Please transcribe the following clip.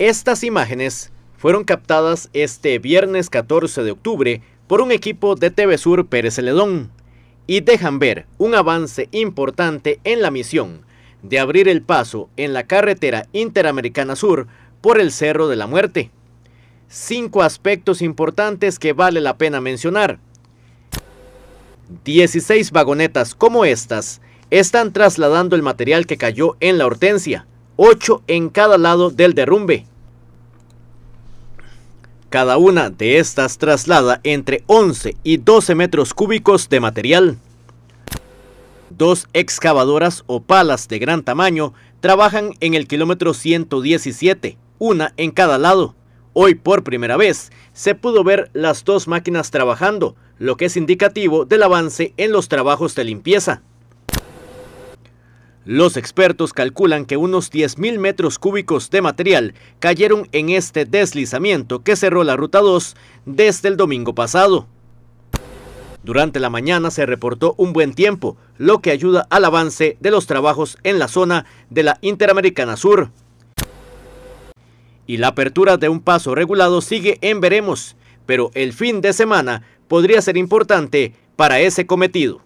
Estas imágenes fueron captadas este viernes 14 de octubre por un equipo de TV Sur Pérez Celedón y dejan ver un avance importante en la misión de abrir el paso en la carretera interamericana sur por el Cerro de la Muerte. Cinco aspectos importantes que vale la pena mencionar. 16 vagonetas como estas están trasladando el material que cayó en la hortensia. 8 en cada lado del derrumbe. Cada una de estas traslada entre 11 y 12 metros cúbicos de material. Dos excavadoras o palas de gran tamaño trabajan en el kilómetro 117, una en cada lado. Hoy por primera vez se pudo ver las dos máquinas trabajando, lo que es indicativo del avance en los trabajos de limpieza. Los expertos calculan que unos 10.000 metros cúbicos de material cayeron en este deslizamiento que cerró la Ruta 2 desde el domingo pasado. Durante la mañana se reportó un buen tiempo, lo que ayuda al avance de los trabajos en la zona de la Interamericana Sur. Y la apertura de un paso regulado sigue en veremos, pero el fin de semana podría ser importante para ese cometido.